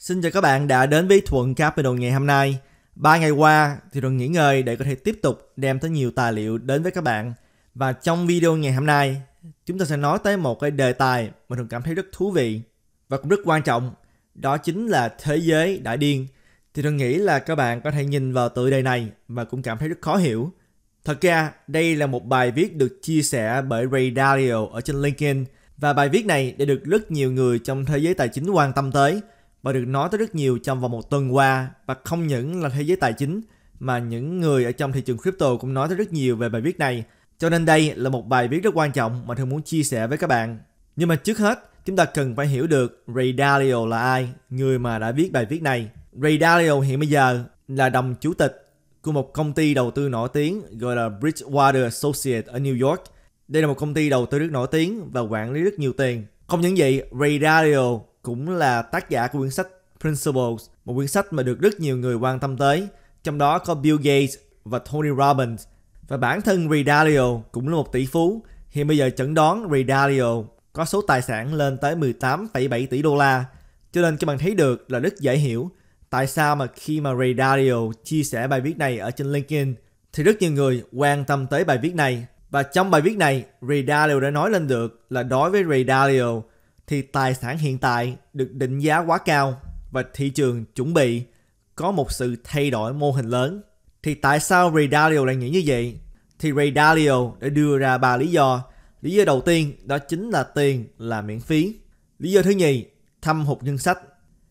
Xin chào các bạn đã đến với Thuận Capital ngày hôm nay. ba ngày qua thì Thuận nghỉ ngơi để có thể tiếp tục đem tới nhiều tài liệu đến với các bạn. Và trong video ngày hôm nay, chúng ta sẽ nói tới một cái đề tài mà Thuận cảm thấy rất thú vị và cũng rất quan trọng. Đó chính là thế giới đại điên. Thì Thuận nghĩ là các bạn có thể nhìn vào tựa đề này và cũng cảm thấy rất khó hiểu. Thật ra, đây là một bài viết được chia sẻ bởi Ray Dalio ở trên LinkedIn và bài viết này đã được rất nhiều người trong thế giới tài chính quan tâm tới – và được nói tới rất nhiều trong vòng một tuần qua và không những là thế giới tài chính mà những người ở trong thị trường crypto cũng nói tới rất nhiều về bài viết này. Cho nên đây là một bài viết rất quan trọng mà Thương muốn chia sẻ với các bạn. Nhưng mà trước hết, chúng ta cần phải hiểu được Ray Dalio là ai, người mà đã viết bài viết này. Ray Dalio hiện bây giờ là đồng chủ tịch của một công ty đầu tư nổi tiếng gọi là Bridgewater Associates ở New York. Đây là một công ty đầu tư rất nổi tiếng và quản lý rất nhiều tiền. Không những vậy, Ray Dalio cũng là tác giả của quyển sách Principles, một quyển sách mà được rất nhiều người quan tâm tới, trong đó có Bill Gates và Tony Robbins. Và bản thân Ray Dalio cũng là một tỷ phú, hiện bây giờ chẩn đoán Ray Dalio có số tài sản lên tới 18,7 tỷ đô la. Cho nên các bạn thấy được là rất dễ hiểu tại sao mà khi mà Ray Dalio chia sẻ bài viết này ở trên LinkedIn thì rất nhiều người quan tâm tới bài viết này. Và trong bài viết này, Ray Dalio đã nói lên được là đối với Ray Dalio thì tài sản hiện tại được định giá quá cao và thị trường chuẩn bị có một sự thay đổi mô hình lớn. Thì tại sao Ray Dalio lại nghĩ như vậy? Thì Ray Dalio đã đưa ra ba lý do. Lý do đầu tiên đó chính là tiền là miễn phí. Lý do thứ nhì, thâm hụt ngân sách.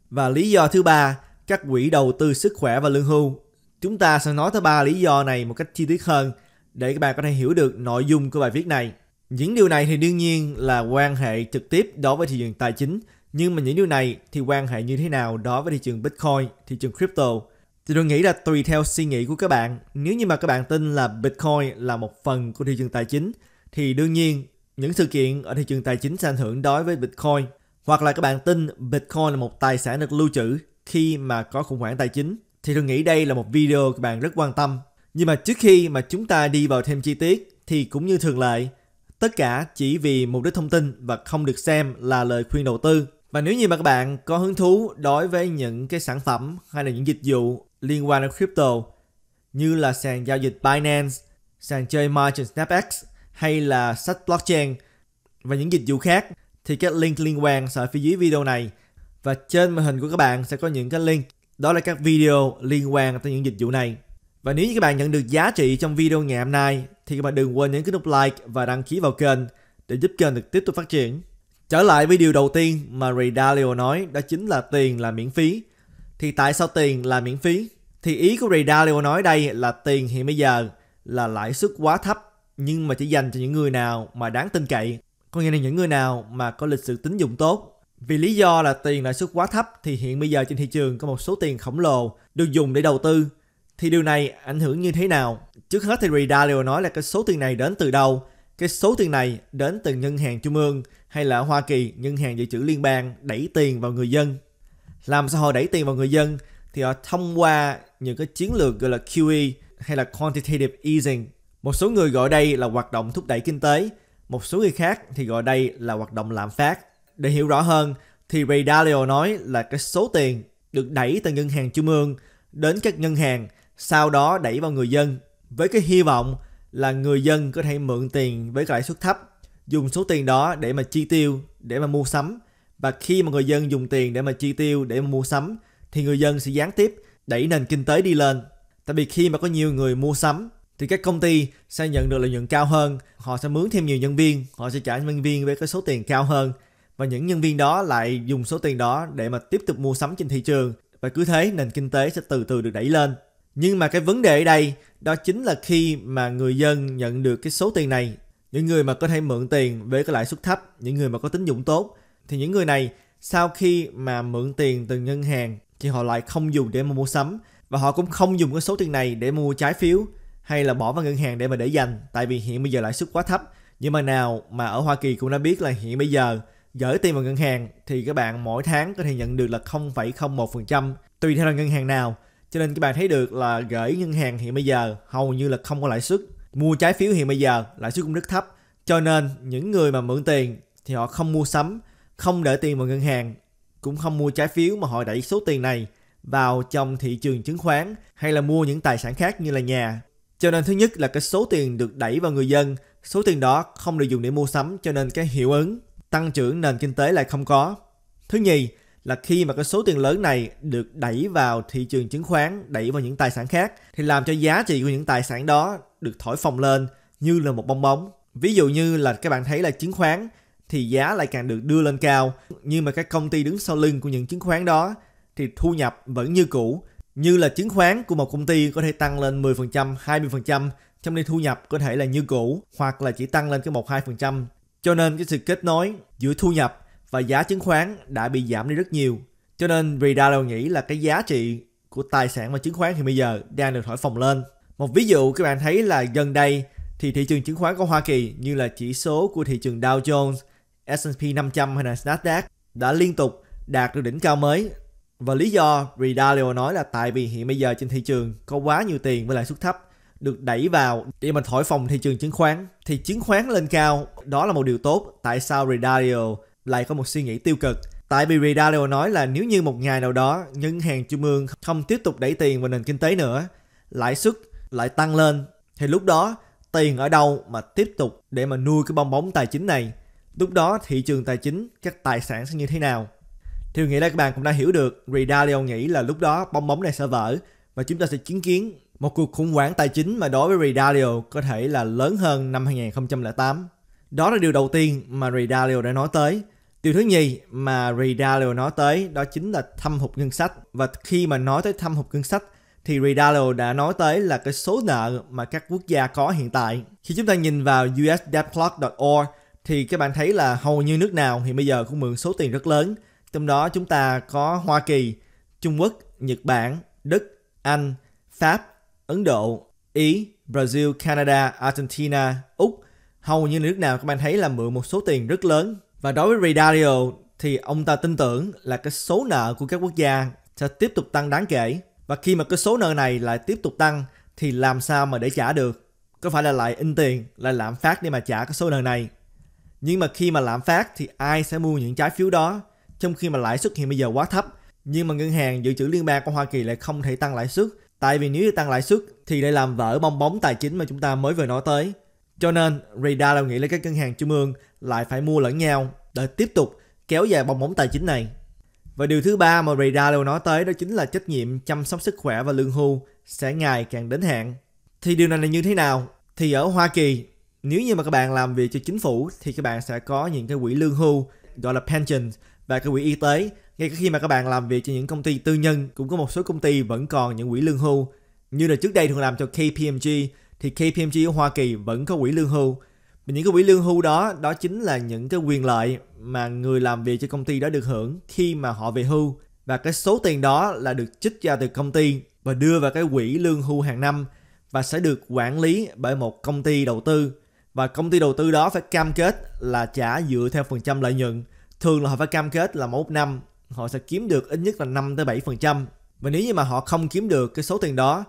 Và lý do thứ ba, các quỹ đầu tư sức khỏe và lương hưu. Chúng ta sẽ nói tới ba lý do này một cách chi tiết hơn để các bạn có thể hiểu được nội dung của bài viết này. Những điều này thì đương nhiên là quan hệ trực tiếp đối với thị trường tài chính, nhưng mà những điều này thì quan hệ như thế nào đối với thị trường Bitcoin, thị trường crypto? Thì tôi nghĩ là tùy theo suy nghĩ của các bạn. Nếu như mà các bạn tin là Bitcoin là một phần của thị trường tài chính, thì đương nhiên những sự kiện ở thị trường tài chính sẽ ảnh hưởng đối với Bitcoin. Hoặc là các bạn tin Bitcoin là một tài sản được lưu trữ khi mà có khủng hoảng tài chính. Thì tôi nghĩ đây là một video các bạn rất quan tâm. Nhưng mà trước khi mà chúng ta đi vào thêm chi tiết thì cũng như thường lệ, Tất cả chỉ vì mục đích thông tin và không được xem là lời khuyên đầu tư. Và nếu như mà các bạn có hứng thú đối với những cái sản phẩm hay là những dịch vụ liên quan đến crypto như là sàn giao dịch Binance, sàn chơi Margin SnapX hay là sách blockchain và những dịch vụ khác thì các link liên quan sẽ ở phía dưới video này và trên màn hình của các bạn sẽ có những cái link đó là các video liên quan tới những dịch vụ này và nếu như các bạn nhận được giá trị trong video ngày hôm nay thì các bạn đừng quên nhấn cái nút like và đăng ký vào kênh để giúp kênh được tiếp tục phát triển. Trở lại với điều đầu tiên mà Ray Dalio nói đó chính là tiền là miễn phí. Thì tại sao tiền là miễn phí? Thì ý của Ray Dalio nói đây là tiền hiện bây giờ là lãi suất quá thấp nhưng mà chỉ dành cho những người nào mà đáng tin cậy. Có nghĩa là những người nào mà có lịch sử tín dụng tốt vì lý do là tiền lãi suất quá thấp thì hiện bây giờ trên thị trường có một số tiền khổng lồ được dùng để đầu tư thì điều này ảnh hưởng như thế nào? Trước hết thì Ray nói là cái số tiền này đến từ đâu? Cái số tiền này đến từ ngân hàng trung ương hay là Hoa Kỳ, ngân hàng dự trữ liên bang đẩy tiền vào người dân. Làm sao họ đẩy tiền vào người dân? Thì họ thông qua những cái chiến lược gọi là QE hay là quantitative easing. Một số người gọi đây là hoạt động thúc đẩy kinh tế, một số người khác thì gọi đây là hoạt động lạm phát. Để hiểu rõ hơn thì Ray Dalio nói là cái số tiền được đẩy từ ngân hàng trung ương đến các ngân hàng sau đó đẩy vào người dân với cái hy vọng là người dân có thể mượn tiền với lãi suất thấp, dùng số tiền đó để mà chi tiêu, để mà mua sắm. Và khi mà người dân dùng tiền để mà chi tiêu, để mà mua sắm, thì người dân sẽ gián tiếp đẩy nền kinh tế đi lên. Tại vì khi mà có nhiều người mua sắm, thì các công ty sẽ nhận được lợi nhuận cao hơn, họ sẽ mướn thêm nhiều nhân viên, họ sẽ trả nhân viên với cái số tiền cao hơn. Và những nhân viên đó lại dùng số tiền đó để mà tiếp tục mua sắm trên thị trường. Và cứ thế nền kinh tế sẽ từ từ được đẩy lên. Nhưng mà cái vấn đề ở đây đó chính là khi mà người dân nhận được cái số tiền này, những người mà có thể mượn tiền với cái lãi suất thấp, những người mà có tín dụng tốt thì những người này sau khi mà mượn tiền từ ngân hàng thì họ lại không dùng để mà mua sắm và họ cũng không dùng cái số tiền này để mua trái phiếu hay là bỏ vào ngân hàng để mà để dành tại vì hiện bây giờ lãi suất quá thấp nhưng mà nào mà ở Hoa Kỳ cũng đã biết là hiện bây giờ gửi tiền vào ngân hàng thì các bạn mỗi tháng có thể nhận được là 0,01% tùy theo là ngân hàng nào cho nên các bạn thấy được là gửi ngân hàng hiện bây giờ hầu như là không có lãi suất mua trái phiếu hiện bây giờ lãi suất cũng rất thấp cho nên những người mà mượn tiền thì họ không mua sắm không để tiền vào ngân hàng cũng không mua trái phiếu mà họ đẩy số tiền này vào trong thị trường chứng khoán hay là mua những tài sản khác như là nhà cho nên thứ nhất là cái số tiền được đẩy vào người dân số tiền đó không được dùng để mua sắm cho nên cái hiệu ứng tăng trưởng nền kinh tế lại không có thứ nhì là khi mà cái số tiền lớn này được đẩy vào thị trường chứng khoán, đẩy vào những tài sản khác thì làm cho giá trị của những tài sản đó được thổi phồng lên như là một bong bóng. Ví dụ như là các bạn thấy là chứng khoán thì giá lại càng được đưa lên cao, nhưng mà các công ty đứng sau lưng của những chứng khoán đó thì thu nhập vẫn như cũ, như là chứng khoán của một công ty có thể tăng lên 10%, 20%, trong khi thu nhập có thể là như cũ hoặc là chỉ tăng lên cái 1 2%. Cho nên cái sự kết nối giữa thu nhập và giá chứng khoán đã bị giảm đi rất nhiều. Cho nên Redalo nghĩ là cái giá trị của tài sản và chứng khoán thì bây giờ đang được thổi phồng lên. Một ví dụ các bạn thấy là gần đây thì thị trường chứng khoán của Hoa Kỳ như là chỉ số của thị trường Dow Jones, S&P 500 hay là Nasdaq đã liên tục đạt được đỉnh cao mới. Và lý do Redalio nói là tại vì hiện bây giờ trên thị trường có quá nhiều tiền với lãi suất thấp được đẩy vào để mà thổi phồng thị trường chứng khoán thì chứng khoán lên cao đó là một điều tốt tại sao Redalio lại có một suy nghĩ tiêu cực. Tại vì Ridario nói là nếu như một ngày nào đó ngân hàng trung ương không tiếp tục đẩy tiền vào nền kinh tế nữa, lãi suất lại tăng lên, thì lúc đó tiền ở đâu mà tiếp tục để mà nuôi cái bong bóng tài chính này? Lúc đó thị trường tài chính, các tài sản sẽ như thế nào? Thì nghĩ là các bạn cũng đã hiểu được Ridario nghĩ là lúc đó bong bóng này sẽ vỡ và chúng ta sẽ chứng kiến một cuộc khủng hoảng tài chính mà đối với Ridario có thể là lớn hơn năm 2008. Đó là điều đầu tiên mà Ray Dalio đã nói tới. Điều thứ nhì mà Ray Dalio nói tới đó chính là thâm hụt ngân sách. Và khi mà nói tới thâm hụt ngân sách thì Ray Dalio đã nói tới là cái số nợ mà các quốc gia có hiện tại. Khi chúng ta nhìn vào usdebtclock.org thì các bạn thấy là hầu như nước nào thì bây giờ cũng mượn số tiền rất lớn. Trong đó chúng ta có Hoa Kỳ, Trung Quốc, Nhật Bản, Đức, Anh, Pháp, Ấn Độ, Ý, Brazil, Canada, Argentina, Úc, hầu như nước nào các bạn thấy là mượn một số tiền rất lớn và đối với Redario thì ông ta tin tưởng là cái số nợ của các quốc gia sẽ tiếp tục tăng đáng kể và khi mà cái số nợ này lại tiếp tục tăng thì làm sao mà để trả được có phải là lại in tiền lại lạm phát để mà trả cái số nợ này nhưng mà khi mà lạm phát thì ai sẽ mua những trái phiếu đó trong khi mà lãi suất hiện bây giờ quá thấp nhưng mà ngân hàng dự trữ liên bang của Hoa Kỳ lại không thể tăng lãi suất tại vì nếu như tăng lãi suất thì lại làm vỡ bong bóng tài chính mà chúng ta mới vừa nói tới cho nên, Rida lo nghĩ là các ngân hàng trung ương lại phải mua lẫn nhau để tiếp tục kéo dài bong bóng tài chính này. Và điều thứ ba mà Rida lo nói tới đó chính là trách nhiệm chăm sóc sức khỏe và lương hưu sẽ ngày càng đến hạn. Thì điều này là như thế nào? Thì ở Hoa Kỳ, nếu như mà các bạn làm việc cho chính phủ thì các bạn sẽ có những cái quỹ lương hưu gọi là pension và cái quỹ y tế ngay cả khi mà các bạn làm việc cho những công ty tư nhân cũng có một số công ty vẫn còn những quỹ lương hưu như là trước đây thường làm cho KPMG thì KPMG ở Hoa Kỳ vẫn có quỹ lương hưu. những cái quỹ lương hưu đó, đó chính là những cái quyền lợi mà người làm việc cho công ty đó được hưởng khi mà họ về hưu. Và cái số tiền đó là được trích ra từ công ty và đưa vào cái quỹ lương hưu hàng năm và sẽ được quản lý bởi một công ty đầu tư. Và công ty đầu tư đó phải cam kết là trả dựa theo phần trăm lợi nhuận. Thường là họ phải cam kết là mỗi năm họ sẽ kiếm được ít nhất là 5 tới 7%. Và nếu như mà họ không kiếm được cái số tiền đó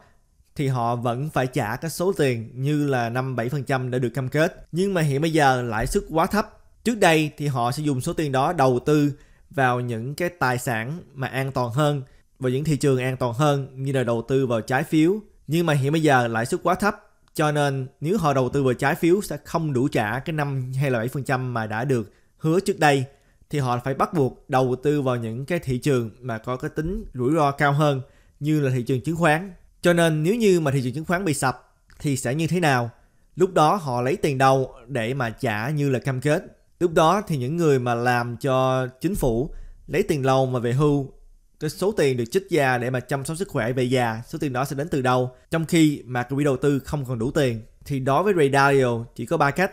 thì họ vẫn phải trả cái số tiền như là 5-7% đã được cam kết. Nhưng mà hiện bây giờ lãi suất quá thấp. Trước đây thì họ sẽ dùng số tiền đó đầu tư vào những cái tài sản mà an toàn hơn, vào những thị trường an toàn hơn như là đầu tư vào trái phiếu. Nhưng mà hiện bây giờ lãi suất quá thấp cho nên nếu họ đầu tư vào trái phiếu sẽ không đủ trả cái 5 hay là 7% mà đã được hứa trước đây thì họ phải bắt buộc đầu tư vào những cái thị trường mà có cái tính rủi ro cao hơn như là thị trường chứng khoán cho nên nếu như mà thị trường chứng khoán bị sập thì sẽ như thế nào? Lúc đó họ lấy tiền đâu để mà trả như là cam kết? Lúc đó thì những người mà làm cho chính phủ lấy tiền lâu mà về hưu cái số tiền được trích ra để mà chăm sóc sức khỏe về già số tiền đó sẽ đến từ đâu trong khi mà quỹ đầu tư không còn đủ tiền thì đối với Ray Dalio chỉ có ba cách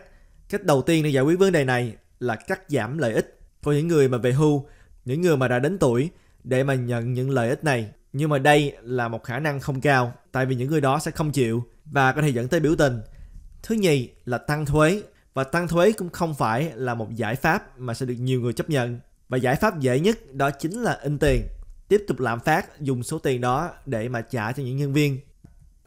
cách đầu tiên để giải quyết vấn đề này là cắt giảm lợi ích của những người mà về hưu những người mà đã đến tuổi để mà nhận những lợi ích này nhưng mà đây là một khả năng không cao, tại vì những người đó sẽ không chịu và có thể dẫn tới biểu tình. Thứ nhì là tăng thuế và tăng thuế cũng không phải là một giải pháp mà sẽ được nhiều người chấp nhận. Và giải pháp dễ nhất đó chính là in tiền, tiếp tục lạm phát dùng số tiền đó để mà trả cho những nhân viên.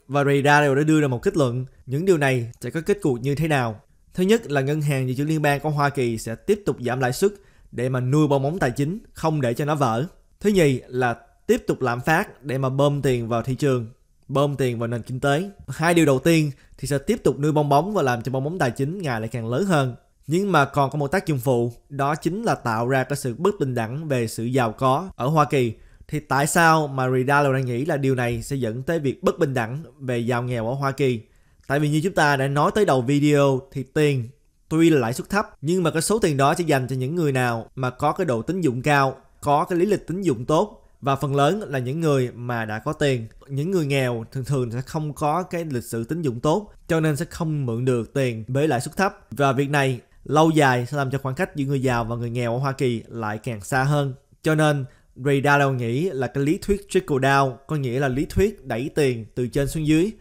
Và Ray đã đưa ra một kết luận những điều này sẽ có kết cục như thế nào. Thứ nhất là ngân hàng dự trữ liên bang của Hoa Kỳ sẽ tiếp tục giảm lãi suất để mà nuôi bong bóng tài chính, không để cho nó vỡ. Thứ nhì là tiếp tục lạm phát để mà bơm tiền vào thị trường bơm tiền vào nền kinh tế hai điều đầu tiên thì sẽ tiếp tục nuôi bong bóng và làm cho bong bóng tài chính ngày lại càng lớn hơn nhưng mà còn có một tác dụng phụ đó chính là tạo ra cái sự bất bình đẳng về sự giàu có ở Hoa Kỳ thì tại sao mà Ridalo đang nghĩ là điều này sẽ dẫn tới việc bất bình đẳng về giàu nghèo ở Hoa Kỳ tại vì như chúng ta đã nói tới đầu video thì tiền tuy là lãi suất thấp nhưng mà cái số tiền đó chỉ dành cho những người nào mà có cái độ tín dụng cao có cái lý lịch tín dụng tốt và phần lớn là những người mà đã có tiền những người nghèo thường thường sẽ không có cái lịch sử tín dụng tốt cho nên sẽ không mượn được tiền với lãi suất thấp và việc này lâu dài sẽ làm cho khoảng cách giữa người giàu và người nghèo ở Hoa Kỳ lại càng xa hơn cho nên Ray Dalio nghĩ là cái lý thuyết trickle down có nghĩa là lý thuyết đẩy tiền từ trên xuống dưới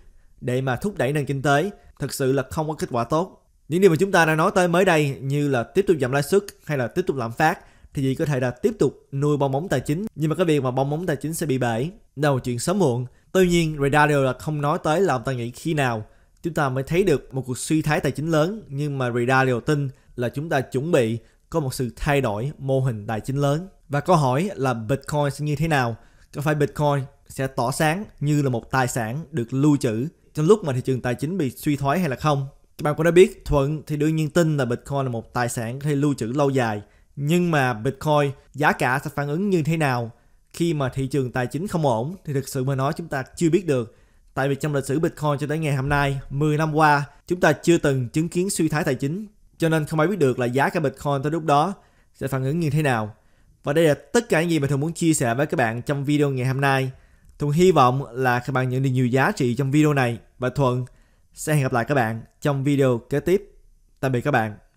để mà thúc đẩy nền kinh tế thực sự là không có kết quả tốt những điều mà chúng ta đã nói tới mới đây như là tiếp tục giảm lãi suất hay là tiếp tục lạm phát thì chị có thể là tiếp tục nuôi bong bóng tài chính nhưng mà cái việc mà bong bóng tài chính sẽ bị bể là một chuyện sớm muộn tuy nhiên Redario là không nói tới là ông ta nghĩ khi nào chúng ta mới thấy được một cuộc suy thái tài chính lớn nhưng mà Redario tin là chúng ta chuẩn bị có một sự thay đổi mô hình tài chính lớn và câu hỏi là Bitcoin sẽ như thế nào có phải Bitcoin sẽ tỏ sáng như là một tài sản được lưu trữ trong lúc mà thị trường tài chính bị suy thoái hay là không các bạn cũng đã biết Thuận thì đương nhiên tin là Bitcoin là một tài sản có thể lưu trữ lâu dài nhưng mà Bitcoin giá cả sẽ phản ứng như thế nào khi mà thị trường tài chính không ổn thì thực sự mà nói chúng ta chưa biết được. Tại vì trong lịch sử Bitcoin cho đến ngày hôm nay, 10 năm qua, chúng ta chưa từng chứng kiến suy thoái tài chính. Cho nên không ai biết được là giá cả Bitcoin tới lúc đó sẽ phản ứng như thế nào. Và đây là tất cả những gì mà Thường muốn chia sẻ với các bạn trong video ngày hôm nay. Thuận hy vọng là các bạn nhận được nhiều giá trị trong video này và Thuận sẽ hẹn gặp lại các bạn trong video kế tiếp. Tạm biệt các bạn.